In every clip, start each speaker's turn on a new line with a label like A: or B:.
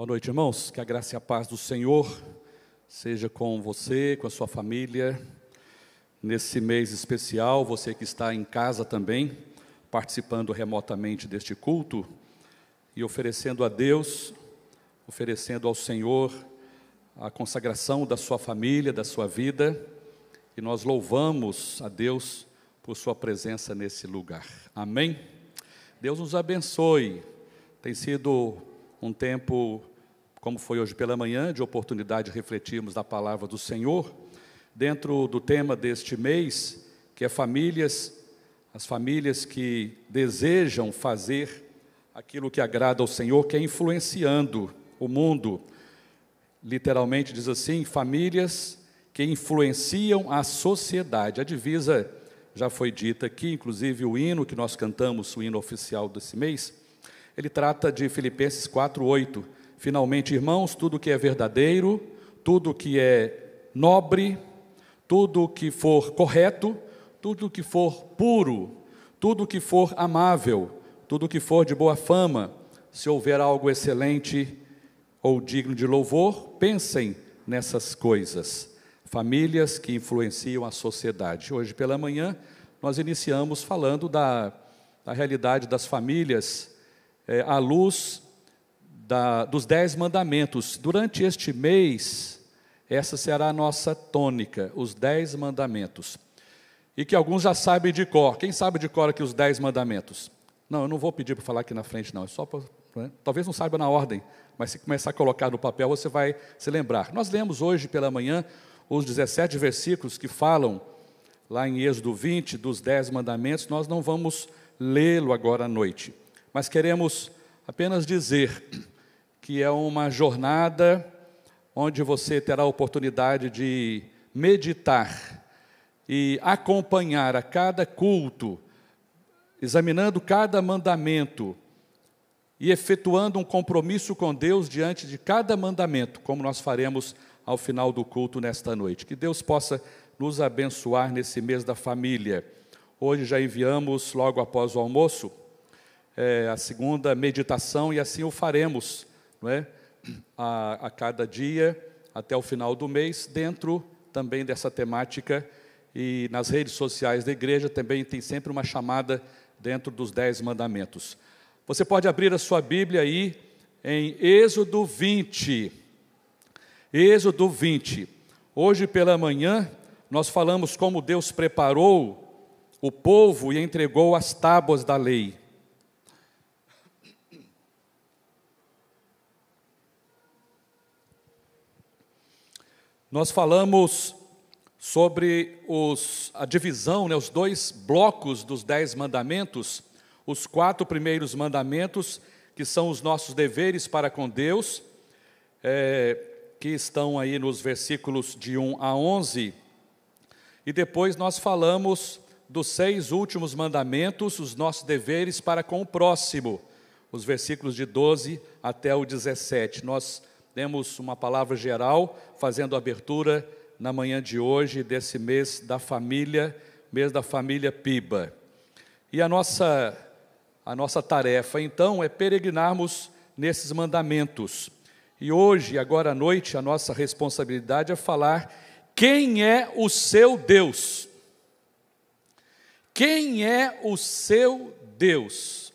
A: Boa noite, irmãos. Que a graça e a paz do Senhor seja com você, com a sua família. Nesse mês especial, você que está em casa também, participando remotamente deste culto e oferecendo a Deus, oferecendo ao Senhor a consagração da sua família, da sua vida. E nós louvamos a Deus por sua presença nesse lugar. Amém. Deus nos abençoe. Tem sido um tempo como foi hoje pela manhã, de oportunidade de refletirmos da palavra do Senhor, dentro do tema deste mês, que é famílias, as famílias que desejam fazer aquilo que agrada ao Senhor, que é influenciando o mundo. Literalmente diz assim: famílias que influenciam a sociedade. A divisa já foi dita aqui, inclusive o hino que nós cantamos, o hino oficial desse mês, ele trata de Filipenses 4:8 Finalmente, irmãos, tudo que é verdadeiro, tudo que é nobre, tudo que for correto, tudo que for puro, tudo que for amável, tudo que for de boa fama, se houver algo excelente ou digno de louvor, pensem nessas coisas. Famílias que influenciam a sociedade. Hoje pela manhã, nós iniciamos falando da, da realidade das famílias é, à luz da, dos Dez Mandamentos. Durante este mês, essa será a nossa tônica, os Dez Mandamentos. E que alguns já sabem de cor. Quem sabe de cor aqui os Dez Mandamentos? Não, eu não vou pedir para falar aqui na frente, não. É só né? Talvez não saiba na ordem, mas se começar a colocar no papel, você vai se lembrar. Nós lemos hoje pela manhã os 17 versículos que falam, lá em Êxodo 20, dos Dez Mandamentos. Nós não vamos lê-lo agora à noite, mas queremos apenas dizer que é uma jornada onde você terá a oportunidade de meditar e acompanhar a cada culto, examinando cada mandamento e efetuando um compromisso com Deus diante de cada mandamento, como nós faremos ao final do culto nesta noite. Que Deus possa nos abençoar nesse mês da família. Hoje já enviamos, logo após o almoço, é, a segunda meditação e assim o faremos não é? a, a cada dia até o final do mês, dentro também dessa temática. E nas redes sociais da igreja também tem sempre uma chamada dentro dos Dez Mandamentos. Você pode abrir a sua Bíblia aí em Êxodo 20. Êxodo 20. Hoje pela manhã, nós falamos como Deus preparou o povo e entregou as tábuas da lei. Nós falamos sobre os, a divisão, né, os dois blocos dos dez mandamentos, os quatro primeiros mandamentos, que são os nossos deveres para com Deus, é, que estão aí nos versículos de 1 a 11, e depois nós falamos dos seis últimos mandamentos, os nossos deveres para com o próximo, os versículos de 12 até o 17. Nós demos uma palavra geral, fazendo abertura na manhã de hoje desse mês da família, mês da família Piba. E a nossa a nossa tarefa então é peregrinarmos nesses mandamentos. E hoje, agora à noite, a nossa responsabilidade é falar quem é o seu Deus? Quem é o seu Deus?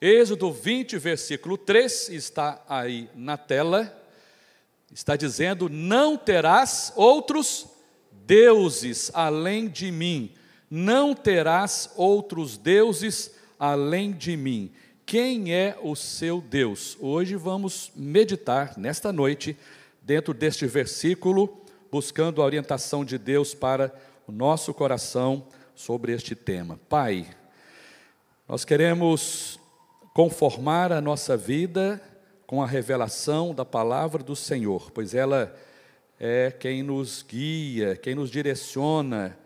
A: Êxodo 20, versículo 3, está aí na tela, está dizendo: Não terás outros deuses além de mim, não terás outros deuses além de mim. Quem é o seu Deus? Hoje vamos meditar nesta noite, dentro deste versículo, buscando a orientação de Deus para o nosso coração sobre este tema. Pai, nós queremos conformar a nossa vida com a revelação da palavra do Senhor, pois ela é quem nos guia, quem nos direciona.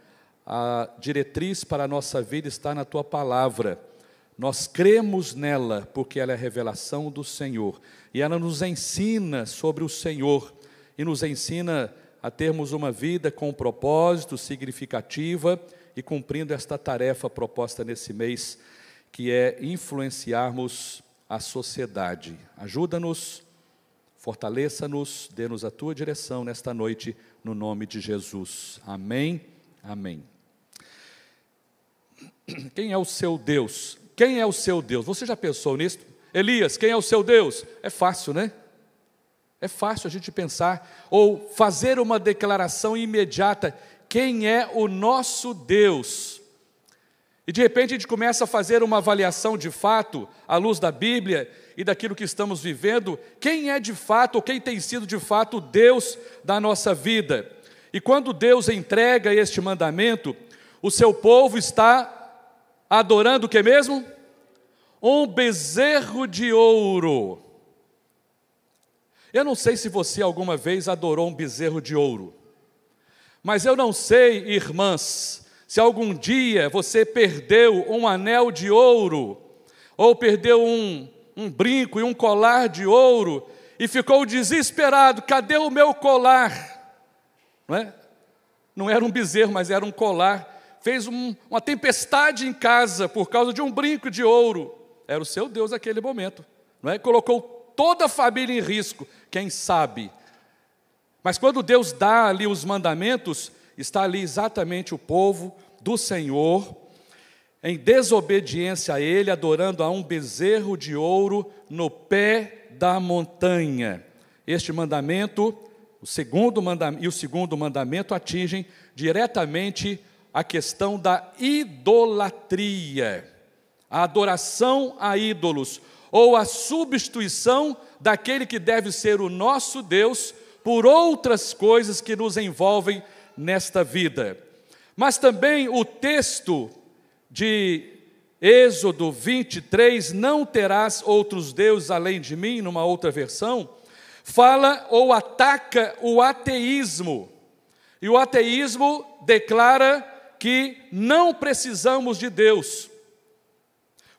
A: A diretriz para a nossa vida está na tua palavra. Nós cremos nela porque ela é revelação do Senhor e ela nos ensina sobre o Senhor e nos ensina a termos uma vida com um propósito, significativa e cumprindo esta tarefa proposta nesse mês que é influenciarmos a sociedade. Ajuda-nos, fortaleça-nos, dê-nos a tua direção nesta noite, no nome de Jesus. Amém. Amém. Quem é o seu Deus? Quem é o seu Deus? Você já pensou nisso? Elias, quem é o seu Deus? É fácil, né? É fácil a gente pensar ou fazer uma declaração imediata: quem é o nosso Deus? E de repente a gente começa a fazer uma avaliação de fato, à luz da Bíblia e daquilo que estamos vivendo, quem é de fato, ou quem tem sido de fato o Deus da nossa vida. E quando Deus entrega este mandamento, o seu povo está adorando o que mesmo? Um bezerro de ouro. Eu não sei se você alguma vez adorou um bezerro de ouro, mas eu não sei, irmãs, se algum dia você perdeu um anel de ouro, ou perdeu um, um brinco e um colar de ouro, e ficou desesperado: cadê o meu colar? Não, é? Não era um bezerro, mas era um colar. Fez um, uma tempestade em casa por causa de um brinco de ouro. Era o seu Deus naquele momento. Não é? Colocou toda a família em risco. Quem sabe? Mas quando Deus dá ali os mandamentos, está ali exatamente o povo do Senhor, em desobediência a Ele, adorando a um bezerro de ouro no pé da montanha. Este mandamento, o segundo mandamento, e o segundo mandamento atingem diretamente a questão da idolatria, a adoração a ídolos, ou a substituição daquele que deve ser o nosso Deus por outras coisas que nos envolvem nesta vida. Mas também o texto de Êxodo 23, não terás outros deuses além de mim, numa outra versão, fala ou ataca o ateísmo. E o ateísmo declara que não precisamos de Deus.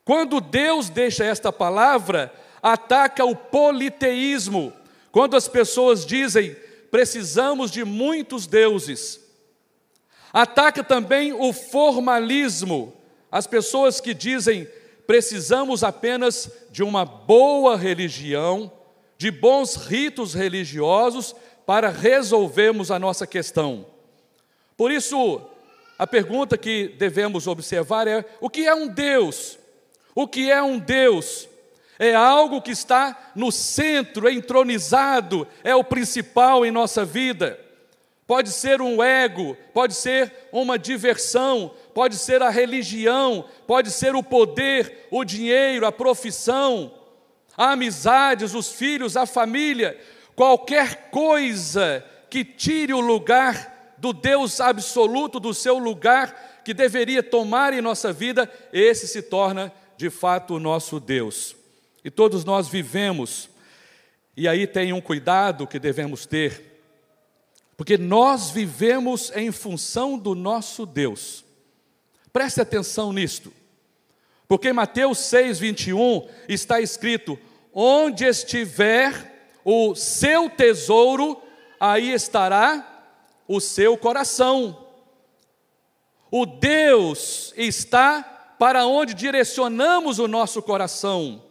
A: Quando Deus deixa esta palavra, ataca o politeísmo. Quando as pessoas dizem precisamos de muitos deuses. Ataca também o formalismo, as pessoas que dizem precisamos apenas de uma boa religião, de bons ritos religiosos para resolvermos a nossa questão. Por isso, a pergunta que devemos observar é: o que é um Deus? O que é um Deus? é algo que está no centro, entronizado, é o principal em nossa vida. Pode ser um ego, pode ser uma diversão, pode ser a religião, pode ser o poder, o dinheiro, a profissão, a amizades, os filhos, a família, qualquer coisa que tire o lugar do Deus absoluto, do seu lugar que deveria tomar em nossa vida, esse se torna de fato o nosso Deus. E todos nós vivemos, e aí tem um cuidado que devemos ter, porque nós vivemos em função do nosso Deus. Preste atenção nisto, porque em Mateus 6, 21 está escrito: onde estiver o seu tesouro, aí estará o seu coração. O Deus está para onde direcionamos o nosso coração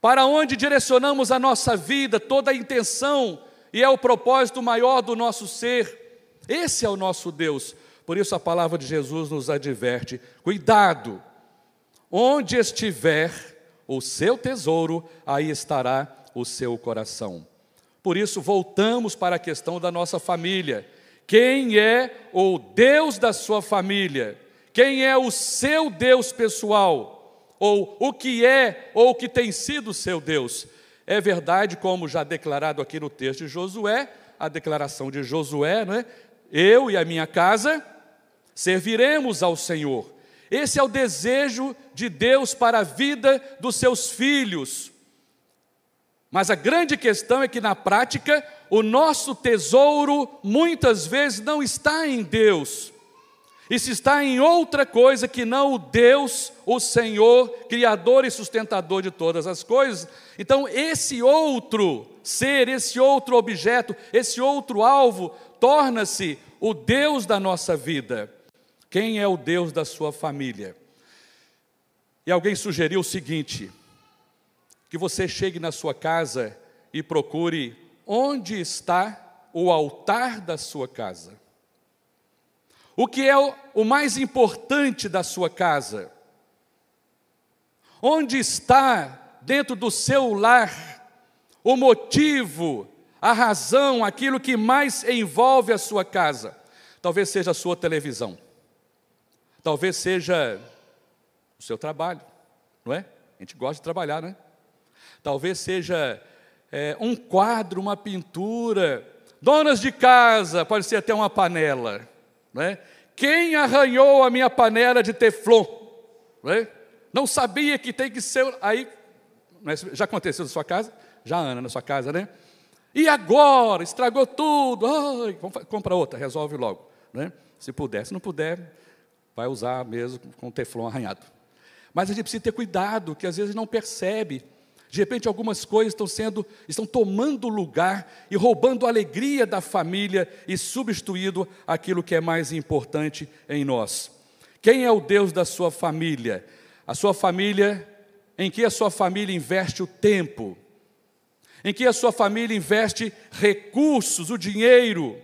A: para onde direcionamos a nossa vida, toda a intenção e é o propósito maior do nosso ser. Esse é o nosso Deus. Por isso a palavra de Jesus nos adverte: cuidado, onde estiver o seu tesouro, aí estará o seu coração. Por isso, voltamos para a questão da nossa família. Quem é o Deus da sua família? Quem é o seu Deus pessoal? ou o que é ou o que tem sido seu Deus. É verdade, como já declarado aqui no texto de Josué, a declaração de Josué, né? Eu e a minha casa serviremos ao Senhor. Esse é o desejo de Deus para a vida dos seus filhos. Mas a grande questão é que, na prática, o nosso tesouro muitas vezes não está em Deus e se está em outra coisa que não o Deus, o Senhor, Criador e sustentador de todas as coisas, então esse outro ser, esse outro objeto, esse outro alvo, torna-se o Deus da nossa vida. Quem é o Deus da sua família? E alguém sugeriu o seguinte: que você chegue na sua casa e procure onde está o altar da sua casa. O que é o mais importante da sua casa? Onde está, dentro do seu lar, o motivo, a razão, aquilo que mais envolve a sua casa? Talvez seja a sua televisão, talvez seja o seu trabalho, não é? A gente gosta de trabalhar, né? Talvez seja é, um quadro, uma pintura, donas de casa, pode ser até uma panela. Né? Quem arranhou a minha panela de teflon? Né? Não sabia que tem que ser. Aí, né, já aconteceu na sua casa? Já, Ana, na sua casa, né? E agora? Estragou tudo. Ai, compra outra, resolve logo. Né? Se puder, se não puder, vai usar mesmo com o teflon arranhado. Mas a gente precisa ter cuidado, que às vezes não percebe de repente, algumas coisas estão sendo, estão tomando lugar e roubando a alegria da família e substituindo aquilo que é mais importante em nós. Quem é o Deus da sua família? A sua família, em que a sua família investe o tempo, em que a sua família investe recursos, o dinheiro.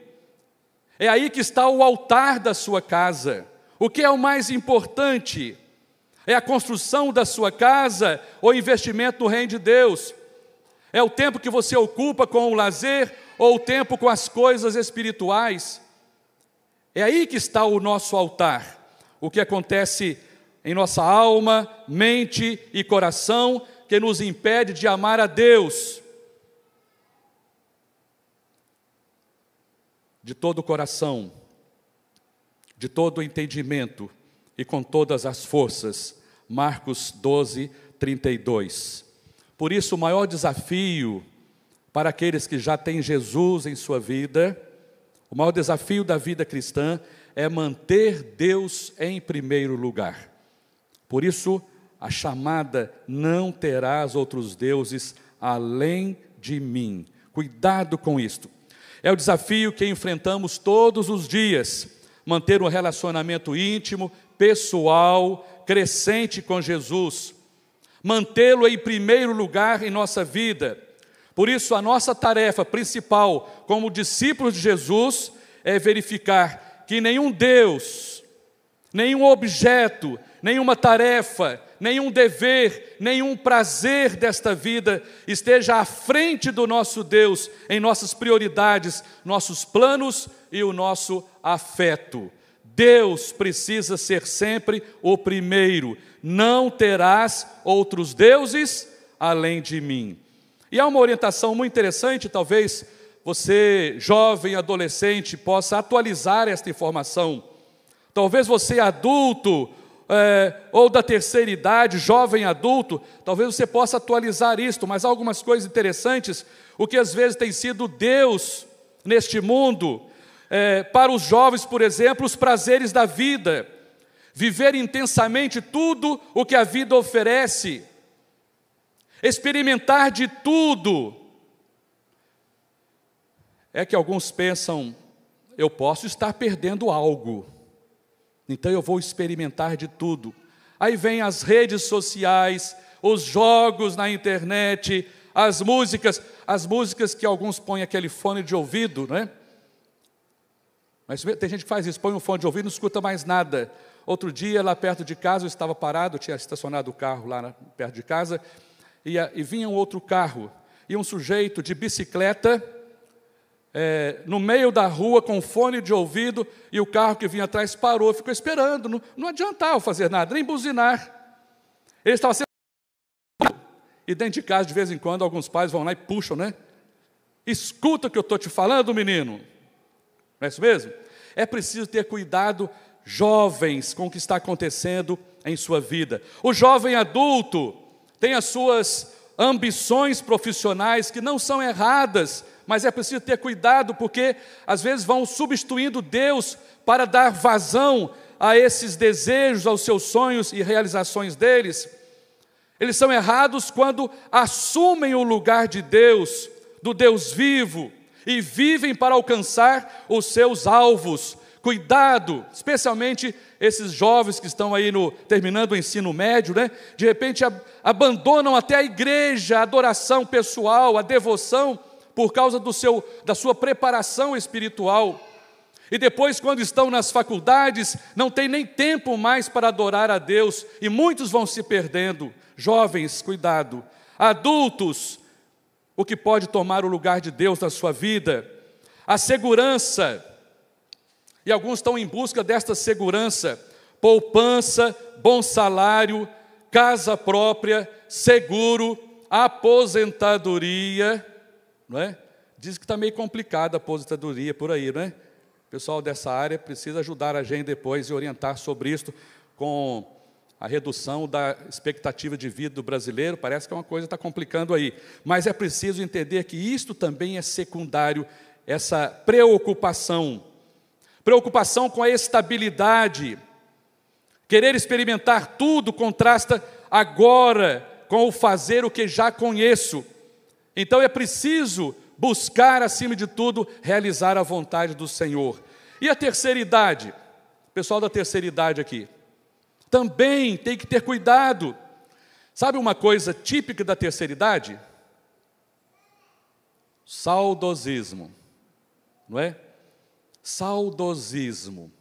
A: É aí que está o altar da sua casa. O que é o mais importante? é a construção da sua casa ou investimento no reino de Deus, é o tempo que você ocupa com o lazer ou o tempo com as coisas espirituais. É aí que está o nosso altar, o que acontece em nossa alma, mente e coração que nos impede de amar a Deus de todo o coração, de todo o entendimento e com todas as forças, Marcos 12, 32. Por isso, o maior desafio para aqueles que já têm Jesus em sua vida, o maior desafio da vida cristã é manter Deus em primeiro lugar. Por isso, a chamada não terás outros deuses além de mim. Cuidado com isto. É o desafio que enfrentamos todos os dias: manter um relacionamento íntimo, pessoal crescente com Jesus, mantê-lo em primeiro lugar em nossa vida. Por isso, a nossa tarefa principal como discípulos de Jesus é verificar que nenhum Deus, nenhum objeto, nenhuma tarefa, nenhum dever, nenhum prazer desta vida esteja à frente do nosso Deus em nossas prioridades, nossos planos e o nosso afeto. Deus precisa ser sempre o primeiro. Não terás outros deuses além de mim. E há uma orientação muito interessante, talvez você, jovem, adolescente, possa atualizar esta informação. Talvez você, adulto, é, ou da terceira idade, jovem adulto, talvez você possa atualizar isto, mas há algumas coisas interessantes. O que às vezes tem sido Deus neste mundo, é, para os jovens, por exemplo, os prazeres da vida, viver intensamente tudo o que a vida oferece, experimentar de tudo. É que alguns pensam, eu posso estar perdendo algo, então eu vou experimentar de tudo. Aí vem as redes sociais, os jogos na internet, as músicas, as músicas que alguns põem aquele fone de ouvido, né? Mas tem gente que faz isso, põe um fone de ouvido e não escuta mais nada. Outro dia, lá perto de casa, eu estava parado, tinha estacionado o carro lá perto de casa, e, e vinha um outro carro, e um sujeito de bicicleta, é, no meio da rua, com fone de ouvido, e o carro que vinha atrás parou, ficou esperando, não, não adiantava fazer nada, nem buzinar. Ele estava sendo. E dentro de casa, de vez em quando, alguns pais vão lá e puxam, né? Escuta o que eu estou te falando, menino. Não é isso mesmo? É preciso ter cuidado, jovens, com o que está acontecendo em sua vida. O jovem adulto tem as suas ambições profissionais que não são erradas, mas é preciso ter cuidado porque às vezes vão substituindo Deus para dar vazão a esses desejos, aos seus sonhos e realizações deles. Eles são errados quando assumem o lugar de Deus, do Deus vivo, e vivem para alcançar os seus alvos. Cuidado, especialmente esses jovens que estão aí no terminando o ensino médio, né? De repente ab abandonam até a igreja, a adoração pessoal, a devoção por causa do seu da sua preparação espiritual. E depois, quando estão nas faculdades, não tem nem tempo mais para adorar a Deus, e muitos vão se perdendo. Jovens, cuidado. Adultos, o que pode tomar o lugar de Deus na sua vida, a segurança, e alguns estão em busca desta segurança, poupança, bom salário, casa própria, seguro, aposentadoria, não é? Diz que está meio complicada a aposentadoria por aí, não é? O pessoal dessa área precisa ajudar a gente depois e orientar sobre isso com a redução da expectativa de vida do brasileiro, parece que é uma coisa que está complicando aí. Mas é preciso entender que isto também é secundário, essa preocupação. Preocupação com a estabilidade. Querer experimentar tudo contrasta agora com o fazer o que já conheço. Então é preciso buscar, acima de tudo, realizar a vontade do Senhor. E a terceira idade? Pessoal da terceira idade aqui também tem que ter cuidado. Sabe uma coisa típica da terceira idade? Saudosismo, não é? Saudosismo.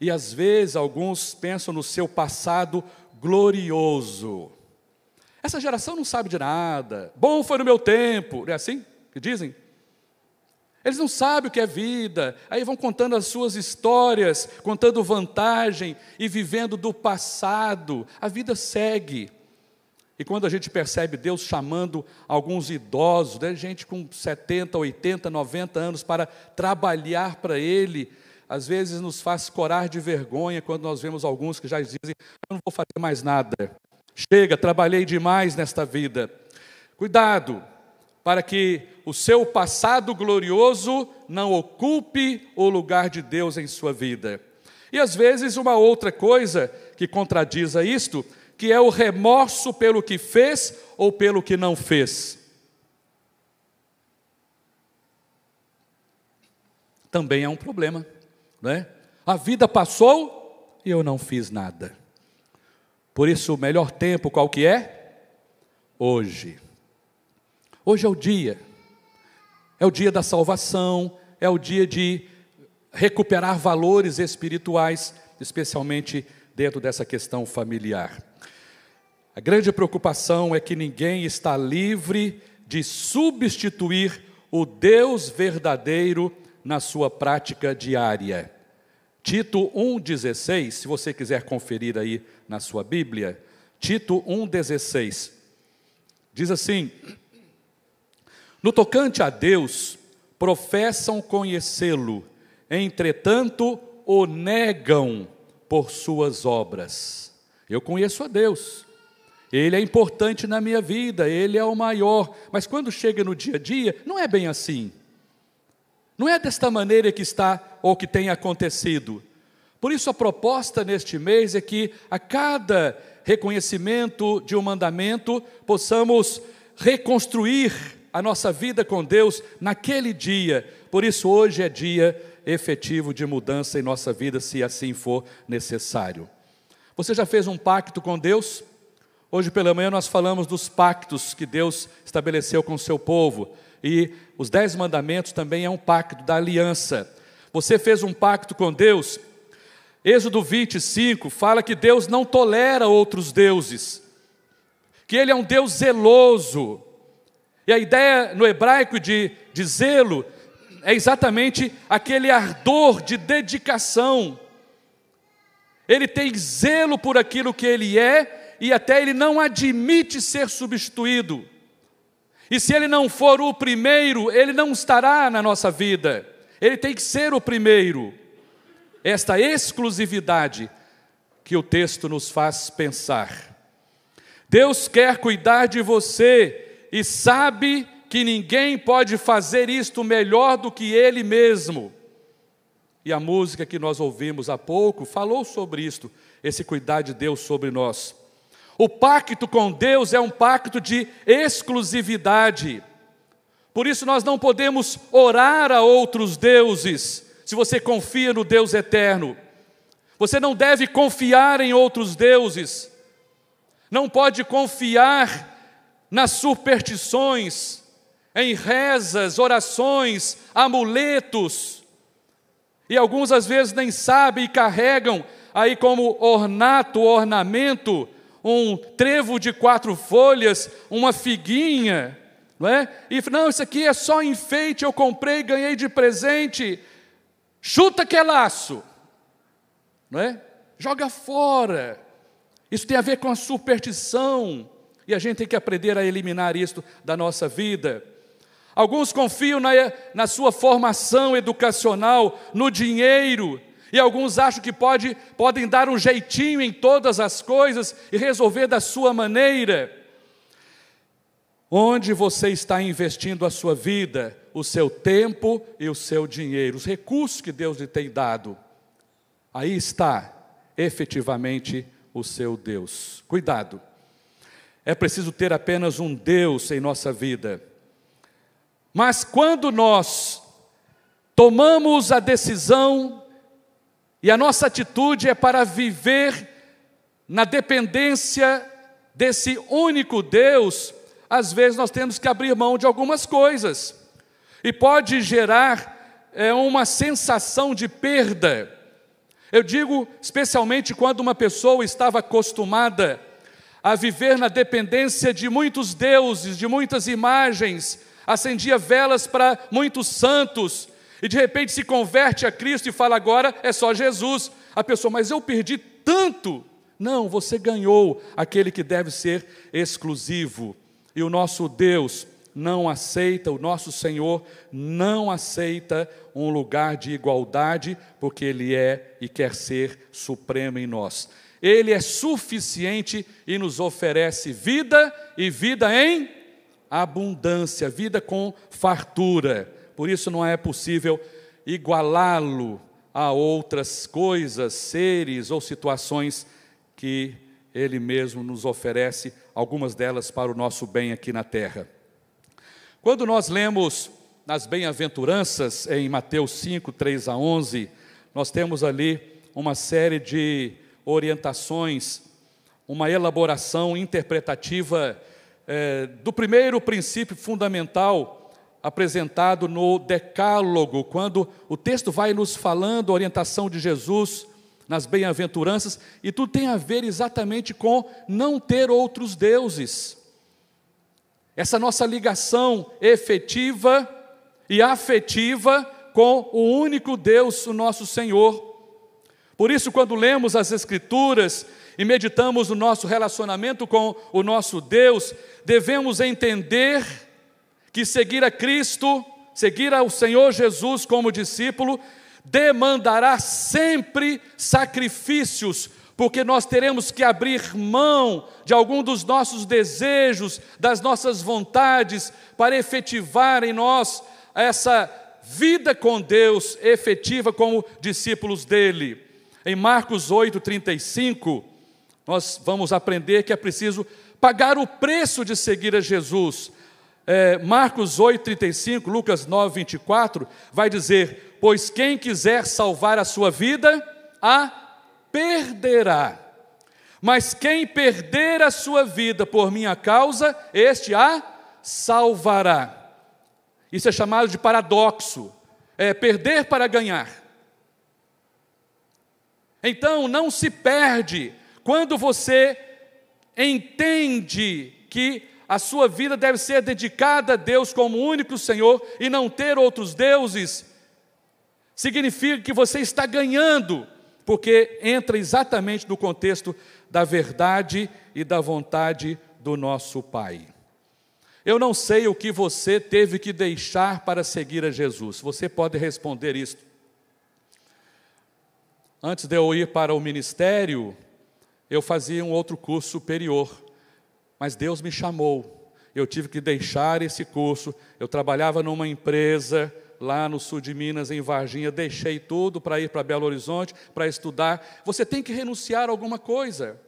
A: E às vezes alguns pensam no seu passado glorioso. Essa geração não sabe de nada. Bom foi no meu tempo, não é assim que dizem? Eles não sabem o que é vida, aí vão contando as suas histórias, contando vantagem e vivendo do passado. A vida segue. E quando a gente percebe Deus chamando alguns idosos, né, gente com 70, 80, 90 anos, para trabalhar para Ele, às vezes nos faz corar de vergonha quando nós vemos alguns que já dizem: Eu não vou fazer mais nada, chega, trabalhei demais nesta vida. Cuidado, para que o seu passado glorioso não ocupe o lugar de Deus em sua vida. E às vezes uma outra coisa que contradiz a isto, que é o remorso pelo que fez ou pelo que não fez. Também é um problema, não é? A vida passou e eu não fiz nada. Por isso, o melhor tempo qual que é? Hoje. Hoje é o dia, é o dia da salvação, é o dia de recuperar valores espirituais, especialmente dentro dessa questão familiar. A grande preocupação é que ninguém está livre de substituir o Deus verdadeiro na sua prática diária. Tito 1,16, se você quiser conferir aí na sua Bíblia, Tito 1,16, diz assim: no tocante a Deus, professam conhecê-lo, entretanto o negam por suas obras. Eu conheço a Deus, ele é importante na minha vida, ele é o maior, mas quando chega no dia a dia, não é bem assim. Não é desta maneira que está ou que tem acontecido. Por isso, a proposta neste mês é que a cada reconhecimento de um mandamento possamos reconstruir a nossa vida com Deus naquele dia. Por isso, hoje é dia efetivo de mudança em nossa vida, se assim for necessário. Você já fez um pacto com Deus? Hoje pela manhã nós falamos dos pactos que Deus estabeleceu com o seu povo. E os dez mandamentos também é um pacto da aliança. Você fez um pacto com Deus? Êxodo 25 fala que Deus não tolera outros deuses, que Ele é um Deus zeloso, e a ideia no hebraico de, de zelo é exatamente aquele ardor de dedicação. Ele tem zelo por aquilo que ele é e até ele não admite ser substituído. E se ele não for o primeiro, ele não estará na nossa vida. Ele tem que ser o primeiro. Esta exclusividade que o texto nos faz pensar. Deus quer cuidar de você e sabe que ninguém pode fazer isto melhor do que ele mesmo. E a música que nós ouvimos há pouco falou sobre isto, esse cuidar de Deus sobre nós. O pacto com Deus é um pacto de exclusividade. Por isso nós não podemos orar a outros deuses, se você confia no Deus eterno. Você não deve confiar em outros deuses. Não pode confiar nas superstições, em rezas, orações, amuletos. E alguns às vezes nem sabem e carregam aí como ornato, ornamento, um trevo de quatro folhas, uma figuinha, não é? E não, isso aqui é só enfeite, eu comprei, ganhei de presente. Chuta que é laço, não é? Joga fora. Isso tem a ver com a superstição. E a gente tem que aprender a eliminar isto da nossa vida. Alguns confiam na, na sua formação educacional, no dinheiro, e alguns acham que pode, podem dar um jeitinho em todas as coisas e resolver da sua maneira. Onde você está investindo a sua vida, o seu tempo e o seu dinheiro, os recursos que Deus lhe tem dado, aí está efetivamente o seu Deus. Cuidado, é preciso ter apenas um Deus em nossa vida. Mas quando nós tomamos a decisão e a nossa atitude é para viver na dependência desse único Deus, às vezes nós temos que abrir mão de algumas coisas. E pode gerar é, uma sensação de perda. Eu digo, especialmente quando uma pessoa estava acostumada a viver na dependência de muitos deuses, de muitas imagens, acendia velas para muitos santos, e de repente se converte a Cristo e fala: agora é só Jesus. A pessoa, mas eu perdi tanto. Não, você ganhou aquele que deve ser exclusivo. E o nosso Deus não aceita, o nosso Senhor não aceita um lugar de igualdade, porque Ele é e quer ser supremo em nós. Ele é suficiente e nos oferece vida e vida em abundância, vida com fartura. Por isso não é possível igualá-lo a outras coisas, seres ou situações que ele mesmo nos oferece, algumas delas para o nosso bem aqui na terra. Quando nós lemos nas bem-aventuranças em Mateus 5, 3 a 11, nós temos ali uma série de orientações, uma elaboração interpretativa é, do primeiro princípio fundamental apresentado no Decálogo, quando o texto vai nos falando a orientação de Jesus nas bem-aventuranças, e tudo tem a ver exatamente com não ter outros deuses. Essa nossa ligação efetiva e afetiva com o único Deus, o nosso Senhor. Por isso, quando lemos as Escrituras e meditamos no nosso relacionamento com o nosso Deus, devemos entender que seguir a Cristo, seguir ao Senhor Jesus como discípulo, demandará sempre sacrifícios, porque nós teremos que abrir mão de algum dos nossos desejos, das nossas vontades, para efetivar em nós essa vida com Deus efetiva como discípulos dele. Em Marcos 35, nós vamos aprender que é preciso pagar o preço de seguir a Jesus. É, Marcos 35, Lucas 24, vai dizer: "Pois quem quiser salvar a sua vida, a perderá. Mas quem perder a sua vida por minha causa, este a salvará." Isso é chamado de paradoxo. É perder para ganhar. Então, não se perde quando você entende que a sua vida deve ser dedicada a Deus como único Senhor e não ter outros deuses. Significa que você está ganhando, porque entra exatamente no contexto da verdade e da vontade do nosso Pai. Eu não sei o que você teve que deixar para seguir a Jesus. Você pode responder isso Antes de eu ir para o ministério, eu fazia um outro curso superior, mas Deus me chamou. Eu tive que deixar esse curso. Eu trabalhava numa empresa lá no sul de Minas, em Varginha, deixei tudo para ir para Belo Horizonte para estudar. Você tem que renunciar a alguma coisa.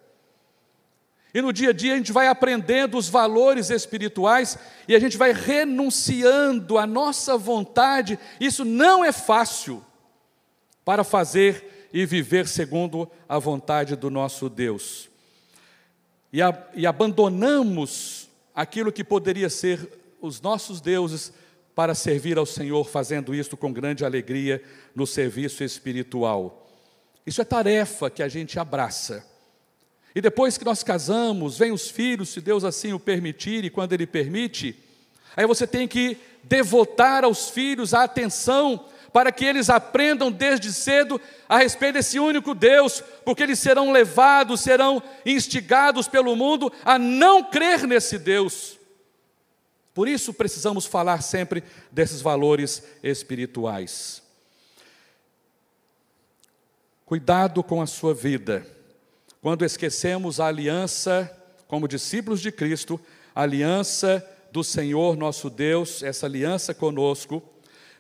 A: E no dia a dia a gente vai aprendendo os valores espirituais e a gente vai renunciando à nossa vontade. Isso não é fácil para fazer e viver segundo a vontade do nosso Deus. E, a, e abandonamos aquilo que poderia ser os nossos deuses para servir ao Senhor, fazendo isto com grande alegria no serviço espiritual. Isso é tarefa que a gente abraça. E depois que nós casamos, vem os filhos, se Deus assim o permitir e quando Ele permite, aí você tem que devotar aos filhos a atenção para que eles aprendam desde cedo a respeito desse único Deus, porque eles serão levados, serão instigados pelo mundo a não crer nesse Deus. Por isso precisamos falar sempre desses valores espirituais. Cuidado com a sua vida. Quando esquecemos a aliança, como discípulos de Cristo, a aliança do Senhor nosso Deus, essa aliança conosco,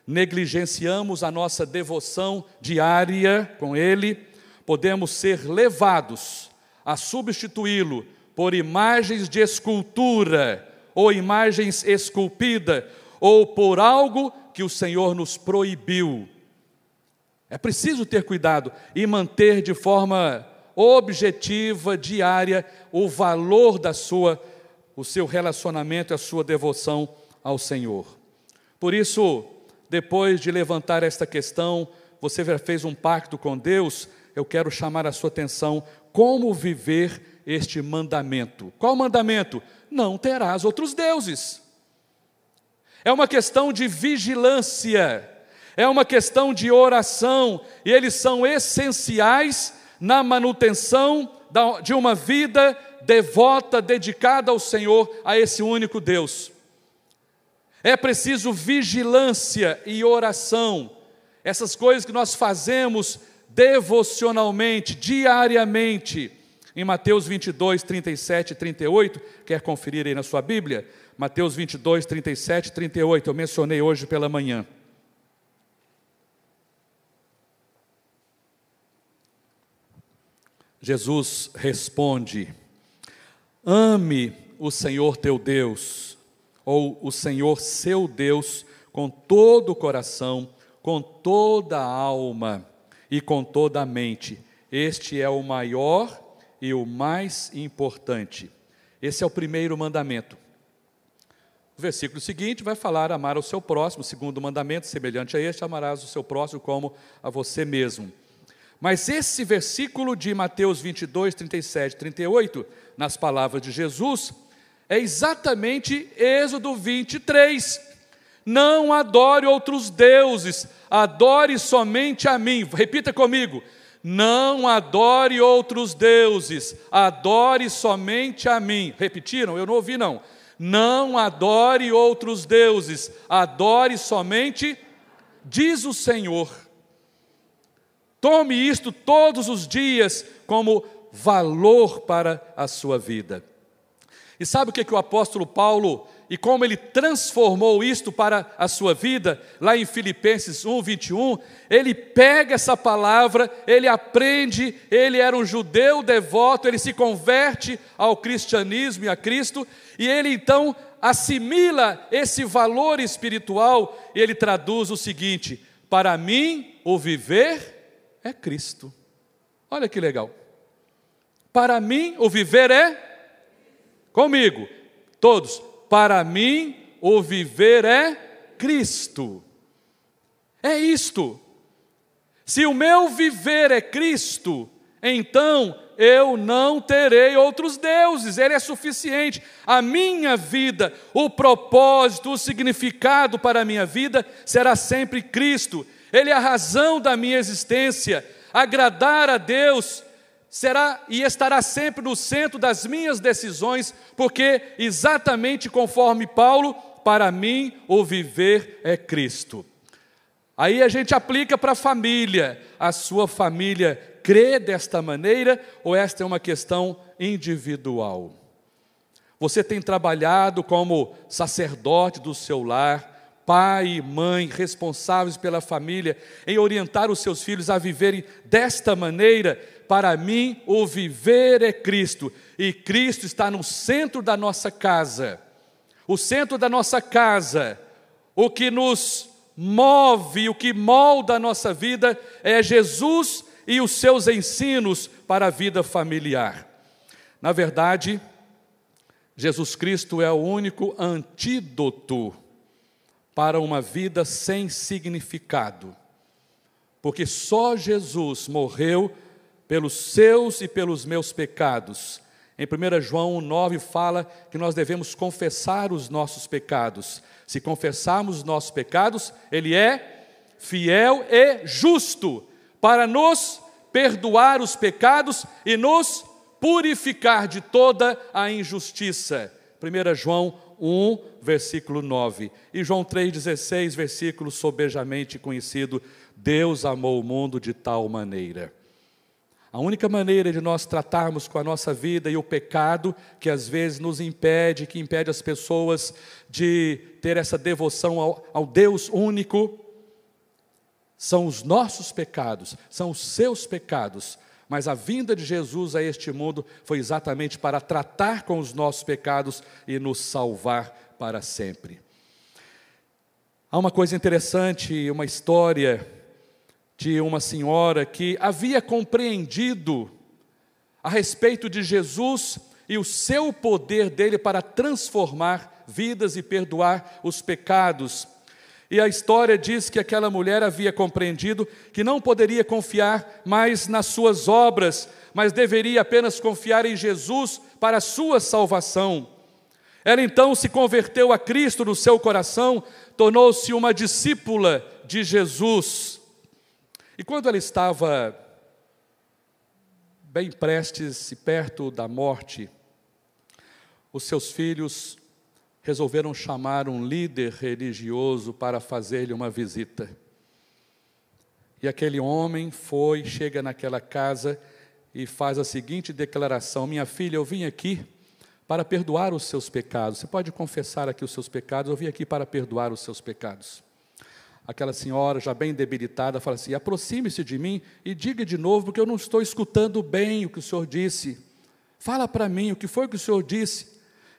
A: negligenciamos a nossa devoção diária com Ele, podemos ser levados a substituí-lo por imagens de escultura ou imagens esculpida ou por algo que o Senhor nos proibiu. É preciso ter cuidado e manter de forma objetiva, diária, o valor da sua, o seu relacionamento, e a sua devoção ao Senhor. Por isso, depois de levantar esta questão, você já fez um pacto com Deus, eu quero chamar a sua atenção como viver este mandamento. Qual mandamento? Não terás outros deuses. É uma questão de vigilância, é uma questão de oração, e eles são essenciais na manutenção de uma vida devota, dedicada ao Senhor, a esse único Deus. É preciso vigilância e oração. Essas coisas que nós fazemos devocionalmente, diariamente. Em Mateus 22, 37 e 38, quer conferir aí na sua Bíblia? Mateus 22, 37 e 38, eu mencionei hoje pela manhã. Jesus responde: Ame o Senhor teu Deus ou o Senhor seu Deus, com todo o coração, com toda a alma e com toda a mente. Este é o maior e o mais importante. Esse é o primeiro mandamento. O versículo seguinte vai falar: amar ao seu próximo, segundo mandamento, semelhante a este, amarás o seu próximo como a você mesmo. Mas esse versículo de Mateus 22, 37, 38, nas palavras de Jesus, é exatamente Êxodo 23. Não adore outros deuses, adore somente a mim. Repita comigo. Não adore outros deuses, adore somente a mim. Repetiram? Eu não ouvi, não. Não adore outros deuses, adore somente, diz o Senhor. Tome isto todos os dias como valor para a sua vida. E sabe o que, que o apóstolo Paulo e como ele transformou isto para a sua vida, lá em Filipenses 1, 21, ele pega essa palavra, ele aprende, ele era um judeu devoto, ele se converte ao cristianismo e a Cristo, e ele então assimila esse valor espiritual e ele traduz o seguinte: Para mim, o viver é Cristo. Olha que legal. Para mim, o viver é Comigo, todos. Para mim, o viver é Cristo. É isto. Se o meu viver é Cristo, então eu não terei outros deuses, Ele é suficiente. A minha vida, o propósito, o significado para a minha vida será sempre Cristo. Ele é a razão da minha existência. Agradar a Deus será e estará sempre no centro das minhas decisões, porque exatamente conforme Paulo, para mim o viver é Cristo. Aí a gente aplica para a família. A sua família crê desta maneira ou esta é uma questão individual? Você tem trabalhado como sacerdote do seu lar, pai e mãe responsáveis pela família, em orientar os seus filhos a viverem desta maneira, para mim, o viver é Cristo, e Cristo está no centro da nossa casa. O centro da nossa casa, o que nos move, o que molda a nossa vida é Jesus e os seus ensinos para a vida familiar. Na verdade, Jesus Cristo é o único antídoto para uma vida sem significado, porque só Jesus morreu pelos seus e pelos meus pecados. Em 1 João 9 fala que nós devemos confessar os nossos pecados. Se confessarmos os nossos pecados, Ele é fiel e justo para nos perdoar os pecados e nos purificar de toda a injustiça. 1 João 1, versículo 9. E João 3,16, versículo sobejamente conhecido: Deus amou o mundo de tal maneira a única maneira de nós tratarmos com a nossa vida e o pecado que às vezes nos impede, que impede as pessoas de ter essa devoção ao, ao Deus único, são os nossos pecados, são os seus pecados. Mas a vinda de Jesus a este mundo foi exatamente para tratar com os nossos pecados e nos salvar para sempre. Há uma coisa interessante, uma história de uma senhora que havia compreendido a respeito de Jesus e o seu poder dele para transformar vidas e perdoar os pecados. E a história diz que aquela mulher havia compreendido que não poderia confiar mais nas suas obras, mas deveria apenas confiar em Jesus para a sua salvação. Ela então se converteu a Cristo no seu coração, tornou-se uma discípula de Jesus. E quando ela estava bem prestes e perto da morte, os seus filhos resolveram chamar um líder religioso para fazer-lhe uma visita. E aquele homem foi, chega naquela casa e faz a seguinte declaração: Minha filha, eu vim aqui para perdoar os seus pecados. Você pode confessar aqui os seus pecados? Eu vim aqui para perdoar os seus pecados aquela senhora já bem debilitada fala assim: aproxime-se de mim e diga de novo, porque eu não estou escutando bem o que o senhor disse. Fala para mim o que foi que o senhor disse.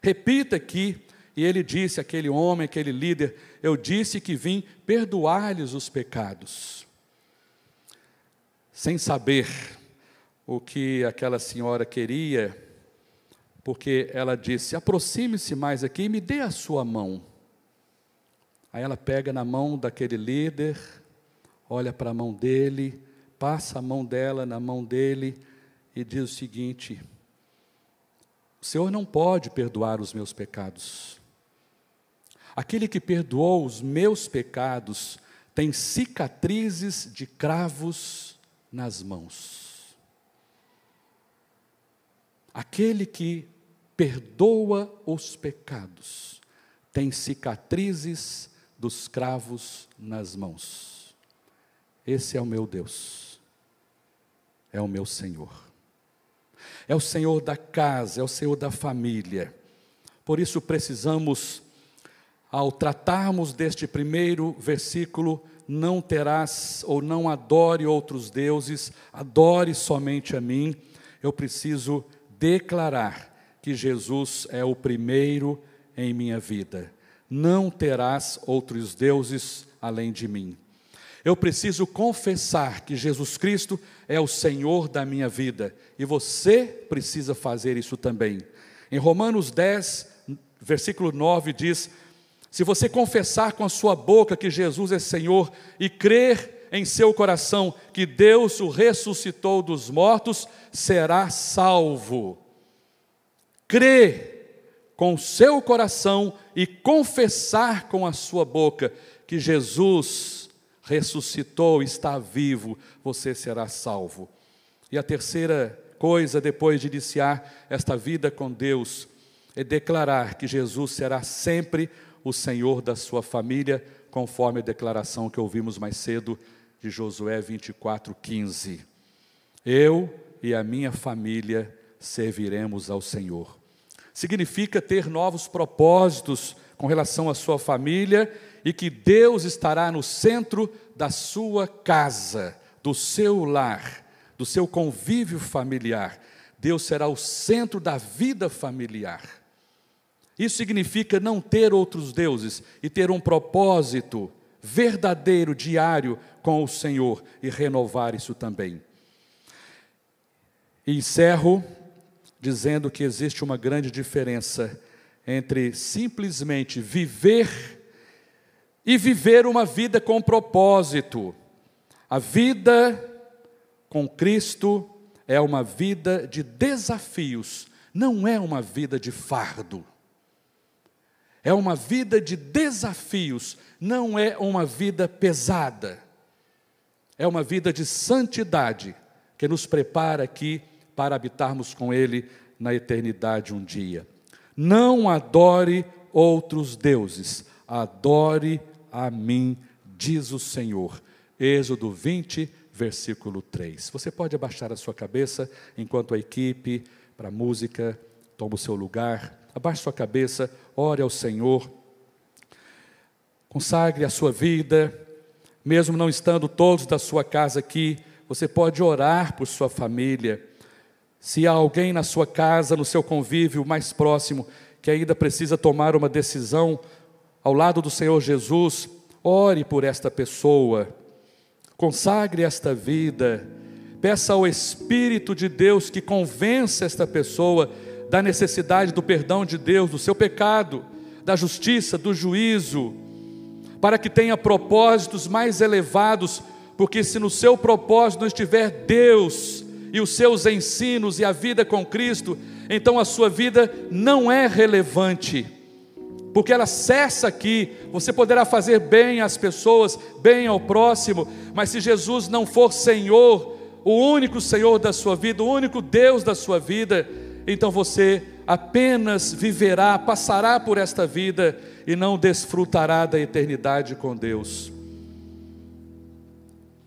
A: Repita aqui. E ele disse, aquele homem, aquele líder: Eu disse que vim perdoar-lhes os pecados. Sem saber o que aquela senhora queria, porque ela disse: Aproxime-se mais aqui e me dê a sua mão. Aí ela pega na mão daquele líder, olha para a mão dele, passa a mão dela na mão dele e diz o seguinte: O Senhor não pode perdoar os meus pecados. Aquele que perdoou os meus pecados tem cicatrizes de cravos nas mãos. Aquele que perdoa os pecados tem cicatrizes dos cravos nas mãos. Esse é o meu Deus, é o meu Senhor. É o Senhor da casa, é o Senhor da família. Por isso precisamos, ao tratarmos deste primeiro versículo, não terás ou não adore outros deuses, adore somente a mim. Eu preciso declarar que Jesus é o primeiro em minha vida não terás outros deuses além de mim. Eu preciso confessar que Jesus Cristo é o Senhor da minha vida e você precisa fazer isso também. Em Romanos 10, versículo 9 diz: Se você confessar com a sua boca que Jesus é Senhor e crer em seu coração que Deus o ressuscitou dos mortos, será salvo. Crê com o seu coração e confessar com a sua boca que Jesus ressuscitou, está vivo, você será salvo. E a terceira coisa, depois de iniciar esta vida com Deus, é declarar que Jesus será sempre o Senhor da sua família, conforme a declaração que ouvimos mais cedo de Josué 24:15. Eu e a minha família serviremos ao Senhor. Significa ter novos propósitos com relação à sua família e que Deus estará no centro da sua casa, do seu lar, do seu convívio familiar. Deus será o centro da vida familiar. Isso significa não ter outros deuses e ter um propósito verdadeiro, diário com o Senhor e renovar isso também. E encerro dizendo que existe uma grande diferença entre simplesmente viver e viver uma vida com propósito. A vida com Cristo é uma vida de desafios, não é uma vida de fardo. É uma vida de desafios, não é uma vida pesada. É uma vida de santidade que nos prepara aqui para habitarmos com Ele na eternidade um dia. Não adore outros deuses, adore a mim, diz o Senhor. Êxodo 20, versículo 3. Você pode abaixar a sua cabeça enquanto a equipe para a música toma o seu lugar. Abaixe sua cabeça, ore ao Senhor. Consagre a sua vida, mesmo não estando todos da sua casa aqui, você pode orar por sua família se há alguém na sua casa, no seu convívio mais próximo, que ainda precisa tomar uma decisão ao lado do Senhor Jesus, ore por esta pessoa, consagre esta vida, peça ao Espírito de Deus que convença esta pessoa da necessidade do perdão de Deus, do seu pecado, da justiça, do juízo, para que tenha propósitos mais elevados, porque se no seu propósito não estiver Deus, e os seus ensinos e a vida com Cristo, então a sua vida não é relevante, porque ela cessa aqui. Você poderá fazer bem às pessoas, bem ao próximo, mas se Jesus não for Senhor, o único Senhor da sua vida, o único Deus da sua vida, então você apenas viverá, passará por esta vida e não desfrutará da eternidade com Deus.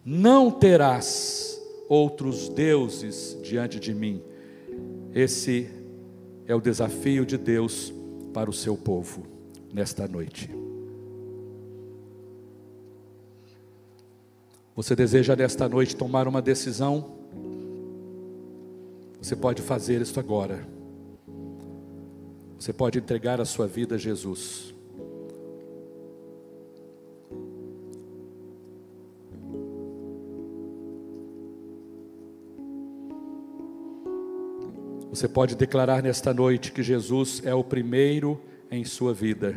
A: Não terás outros deuses diante de mim. Esse é o desafio de Deus para o seu povo nesta noite. Você deseja nesta noite tomar uma decisão? Você pode fazer isso agora. Você pode entregar a sua vida a Jesus. Você pode declarar nesta noite que Jesus é o primeiro em sua vida.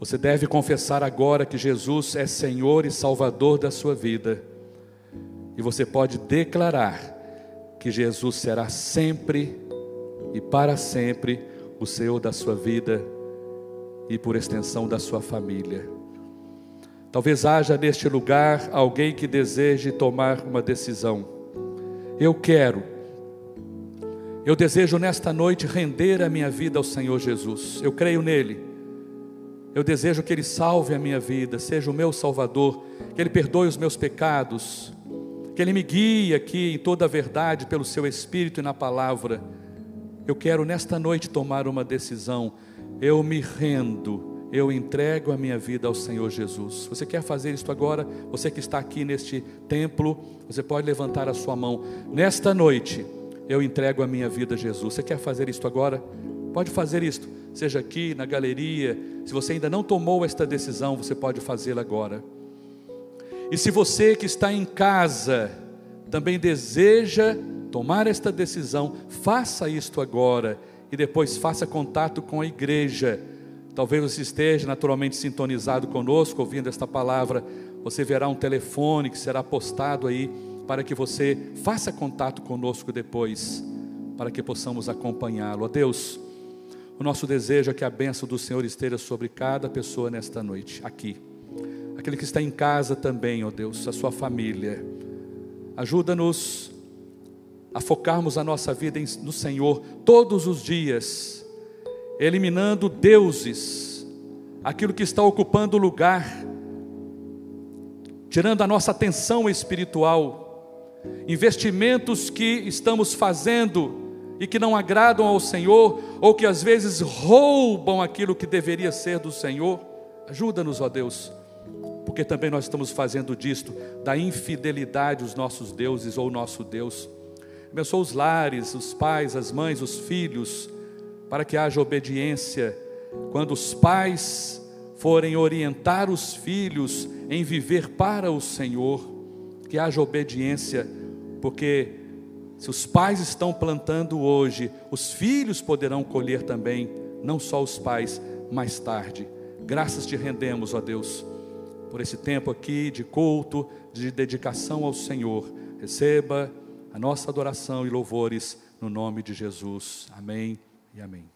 A: Você deve confessar agora que Jesus é Senhor e Salvador da sua vida. E você pode declarar que Jesus será sempre e para sempre o Senhor da sua vida e, por extensão, da sua família. Talvez haja neste lugar alguém que deseje tomar uma decisão. Eu quero eu desejo nesta noite render a minha vida ao Senhor Jesus. Eu creio nele. Eu desejo que ele salve a minha vida, seja o meu salvador, que ele perdoe os meus pecados, que ele me guie aqui em toda a verdade pelo seu espírito e na palavra. Eu quero nesta noite tomar uma decisão. Eu me rendo, eu entrego a minha vida ao Senhor Jesus. Você quer fazer isto agora? Você que está aqui neste templo, você pode levantar a sua mão. Nesta noite, eu entrego a minha vida a Jesus. Você quer fazer isto agora? Pode fazer isto, seja aqui na galeria. Se você ainda não tomou esta decisão, você pode fazê-la agora. E se você que está em casa também deseja tomar esta decisão, faça isto agora e depois faça contato com a igreja. Talvez você esteja naturalmente sintonizado conosco, ouvindo esta palavra. Você verá um telefone que será postado aí para que você faça contato conosco depois, para que possamos acompanhá-lo. Ó Deus, o nosso desejo é que a bênção do Senhor esteja sobre cada pessoa nesta noite, aqui. Aquele que está em casa também, ó Deus, a sua família. Ajuda-nos a focarmos a nossa vida no Senhor todos os dias, eliminando deuses, aquilo que está ocupando lugar, tirando a nossa atenção espiritual investimentos que estamos fazendo e que não agradam ao Senhor, ou que às vezes roubam aquilo que deveria ser do Senhor. Ajuda-nos, ó Deus, porque também nós estamos fazendo disto, da infidelidade os nossos deuses ou o nosso Deus. Abençoa os lares, os pais, as mães, os filhos, para que haja obediência quando os pais forem orientar os filhos em viver para o Senhor, que haja obediência porque se os pais estão plantando hoje, os filhos poderão colher também, não só os pais, mais tarde. Graças te rendemos, ó Deus, por esse tempo aqui de culto, de dedicação ao Senhor. Receba a nossa adoração e louvores no nome de Jesus. Amém e amém.